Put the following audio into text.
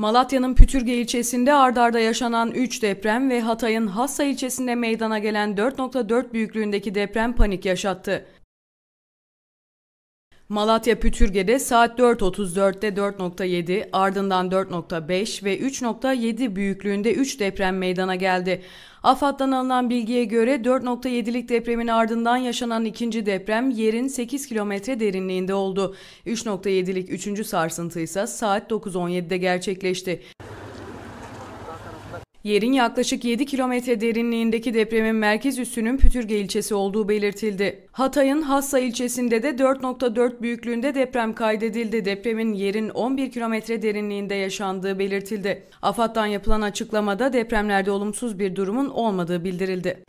Malatya'nın Pütürge ilçesinde ardarda yaşanan 3 deprem ve Hatay'ın Hassa ilçesinde meydana gelen 4.4 büyüklüğündeki deprem panik yaşattı. Malatya Pütürge'de saat 4.34'te 4.7, ardından 4.5 ve 3.7 büyüklüğünde 3 deprem meydana geldi. AFAD'dan alınan bilgiye göre 4.7'lik depremin ardından yaşanan ikinci deprem yerin 8 kilometre derinliğinde oldu. 3.7'lik üçüncü sarsıntı ise saat 9.17'de gerçekleşti. Yerin yaklaşık 7 kilometre derinliğindeki depremin merkez üssünün Pütürge ilçesi olduğu belirtildi. Hatay'ın Hassa ilçesinde de 4.4 büyüklüğünde deprem kaydedildi. Depremin yerin 11 kilometre derinliğinde yaşandığı belirtildi. AFAD'dan yapılan açıklamada depremlerde olumsuz bir durumun olmadığı bildirildi.